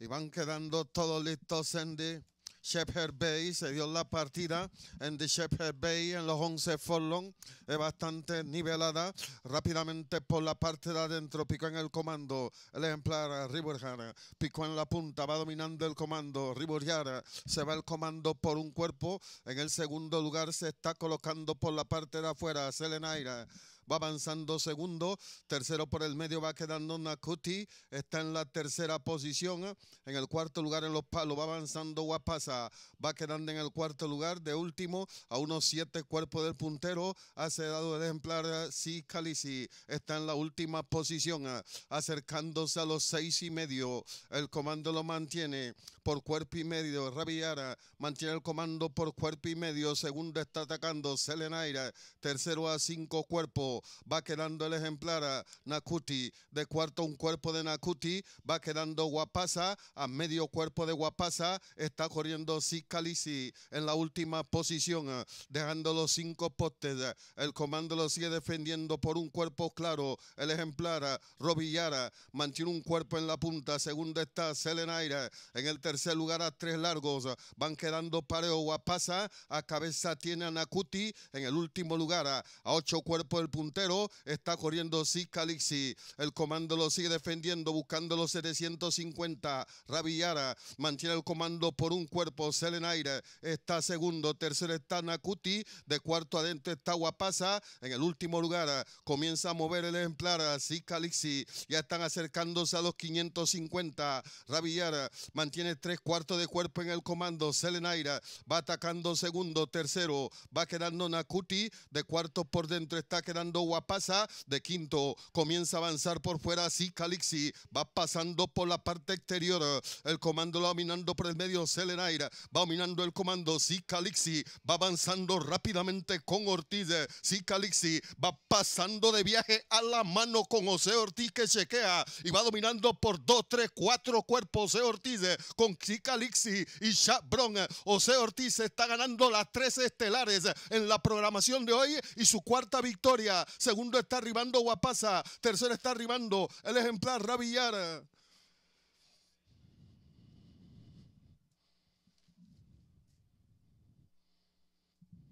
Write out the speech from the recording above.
y van quedando todos listos en The Shepherd Bay. Se dio la partida en Shepherd Bay en los 11 long. Es bastante nivelada. Rápidamente por la parte de adentro. Picó en el comando. El ejemplar Riverjara. Picó en la punta. Va dominando el comando. Riverjara. Se va el comando por un cuerpo. En el segundo lugar se está colocando por la parte de afuera. Selenaira va avanzando segundo, tercero por el medio va quedando Nakuti, está en la tercera posición, en el cuarto lugar en los palos, va avanzando Guapasa, va quedando en el cuarto lugar, de último a unos siete cuerpos del puntero, hace dado el ejemplar a está en la última posición, acercándose a los seis y medio, el comando lo mantiene por cuerpo y medio, Rabiara mantiene el comando por cuerpo y medio, segundo está atacando Selenaira, tercero a cinco cuerpos, va quedando el ejemplar a Nakuti, de cuarto un cuerpo de Nakuti, va quedando Guapasa, a medio cuerpo de Guapasa, está corriendo Sikalisi en la última posición, eh, dejando los cinco postes, el comando lo sigue defendiendo por un cuerpo claro, el ejemplar eh, Robillara mantiene un cuerpo en la punta, segundo está Selenaira, en el tercer lugar a tres largos, eh, van quedando pareo Guapasa, a cabeza tiene a Nakuti, en el último lugar a, ocho cuerpos del punto está corriendo El comando lo sigue defendiendo, buscando los 750. Ravillara mantiene el comando por un cuerpo. Selenaire está segundo. Tercero está Nakuti. De cuarto adentro está Guapasa. En el último lugar eh, comienza a mover el ejemplar. Eh, Sika ya están acercándose a los 550. Ravillara mantiene tres cuartos de cuerpo en el comando. Selenaira, va atacando segundo. Tercero va quedando Nakuti. De cuarto por dentro está quedando Wapasa de quinto, comienza a avanzar por fuera, así Calixi va pasando por la parte exterior, el comando lo dominando por el medio, Selenair va dominando el comando, sí Calixi va avanzando rápidamente con Ortiz, sí Calixi va pasando de viaje a la mano con José Ortiz que chequea y va dominando por dos, tres, cuatro cuerpos, José Ortiz con sí Calixi y Chabron, José Ortiz está ganando las tres estelares en la programación de hoy y su cuarta victoria Segundo está arribando Guapasa. Tercero está arribando el ejemplar Rabillara.